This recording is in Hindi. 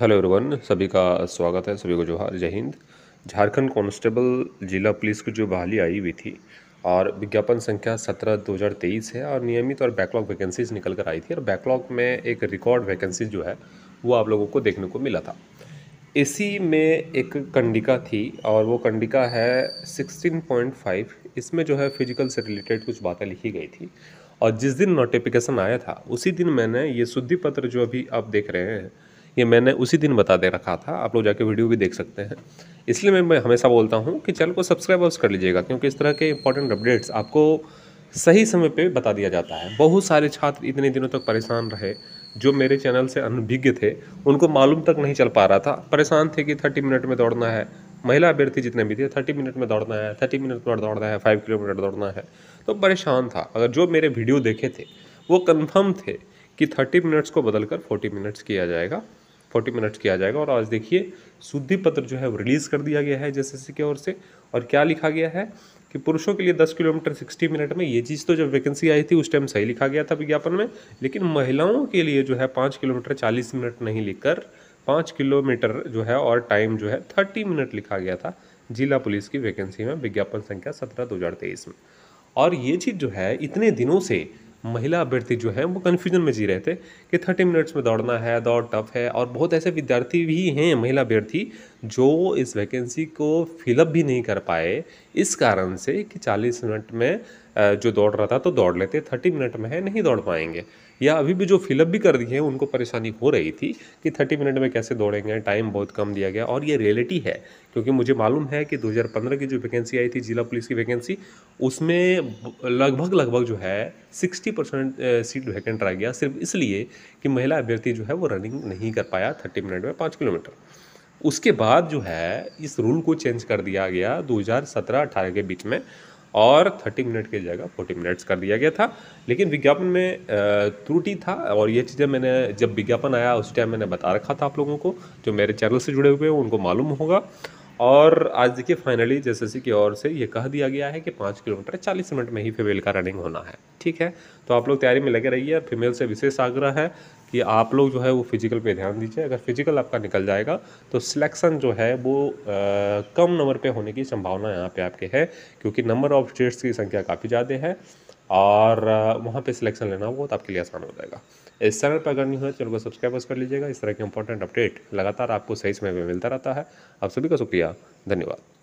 हेलो एवरीवन सभी का स्वागत है सभी को जोहार जय हिंद झारखंड कांस्टेबल जिला पुलिस की जो बहाली आई हुई थी और विज्ञापन संख्या सत्रह दो हज़ार तेईस है और नियमित और बैकलॉग वैकेंसीज निकल कर आई थी और बैकलॉग में एक रिकॉर्ड वैकेंसी जो है वो आप लोगों को देखने को मिला था इसी में एक कंडिका थी और वो कंडिका है सिक्सटीन पॉइंट फाइव इसमें जो है फिजिकल से रिलेटेड कुछ बातें लिखी गई थी और जिस दिन नोटिफिकेशन आया था उसी दिन मैंने ये शुद्धि पत्र जो अभी आप देख रहे हैं ये मैंने उसी दिन बता दे रखा था आप लोग जाके वीडियो भी देख सकते हैं इसलिए मैं हमेशा बोलता हूँ कि चैनल को सब्सक्राइब अवश्य कर लीजिएगा क्योंकि इस तरह के इंपॉर्टेंट अपडेट्स आपको सही समय पर बता दिया जाता है बहुत सारे छात्र इतने दिनों तक परेशान रहे जो मेरे चैनल से अनभिज्ञ थे उनको मालूम तक नहीं चल पा रहा था परेशान थे कि थर्टी मिनट में दौड़ना है महिला अभ्यर्थी जितने भी थे थर्टी मिनट में दौड़ना है थर्टी मिनट में दौड़ना है फाइव किलोमीटर दौड़ना है तो परेशान था अगर जो मेरे वीडियो देखे थे वो कन्फर्म थे कि थर्टी मिनट्स को बदलकर फोर्टी मिनट्स किया जाएगा फोर्टी मिनट्स किया जाएगा और आज देखिए शुद्धि पत्र जो है वो रिलीज़ कर दिया गया है जैसे सी की ओर से और क्या लिखा गया है कि पुरुषों के लिए दस किलोमीटर सिक्सटी मिनट में ये चीज़ तो जब वैकेंसी आई थी उस टाइम सही लिखा गया था विज्ञापन में लेकिन महिलाओं के लिए जो है पाँच किलोमीटर चालीस मिनट नहीं लिखकर पाँच किलोमीटर जो है और टाइम जो है थर्टी मिनट लिखा गया था जिला पुलिस की वैकेंसी में विज्ञापन संख्या सत्रह दो में और ये चीज़ जो है इतने दिनों से महिला अभ्यर्थी जो है वो कन्फ्यूजन में जी रहे थे कि थर्टी मिनट्स में दौड़ना है दौड़ टफ है और बहुत ऐसे विद्यार्थी भी हैं महिला अभ्यर्थी जो इस वैकेंसी को फिलअप भी नहीं कर पाए इस कारण से कि चालीस मिनट में जो दौड़ रहा था तो दौड़ लेते थर्टी मिनट में है नहीं दौड़ पाएंगे या अभी भी जो फिलअप भी कर दिए हैं उनको परेशानी हो रही थी कि थर्टी मिनट में कैसे दौड़ेंगे टाइम बहुत कम दिया गया और ये रियलिटी है क्योंकि मुझे मालूम है कि 2015 की जो वैकेंसी आई थी जिला पुलिस की वैकेंसी उसमें लगभग लगभग जो है 60 परसेंट सीट वैकेंट रह गया सिर्फ इसलिए कि महिला अभ्यर्थी जो है वो रनिंग नहीं कर पाया थर्टी मिनट में पाँच किलोमीटर उसके बाद जो है इस रूल को चेंज कर दिया गया 2017-18 के बीच में और 30 मिनट की जगह 40 मिनट्स कर दिया गया था लेकिन विज्ञापन में त्रुटि था और ये चीज़ें मैंने जब विज्ञापन आया उस टाइम मैंने बता रखा था आप लोगों को जो मेरे चैनल से जुड़े हुए हैं उनको मालूम होगा और आज देखिए फाइनली जैसे की ओर से ये कह दिया गया है कि पाँच किलोमीटर चालीस मिनट में ही फेवेल का रनिंग होना है ठीक है तो आप लोग तैयारी में लगे रहिए फीमेल से विशेष आग्रह है कि आप लोग जो है वो फिजिकल पे ध्यान दीजिए अगर फिजिकल आपका निकल जाएगा तो सिलेक्शन जो है वो आ, कम नंबर पे होने की संभावना यहाँ पे आपके है क्योंकि नंबर ऑफ स्टेट्स की संख्या काफ़ी ज़्यादा है और वहाँ पे सिलेक्शन लेना बहुत आपके लिए आसान हो जाएगा इस चैनल पर अगर नहीं हो चैनल को सब्सक्राइब कर लीजिएगा इस तरह के इंपॉर्टेंट अपडेट लगातार आपको सही समय पर मिलता रहता है आप सभी का शुक्रिया धन्यवाद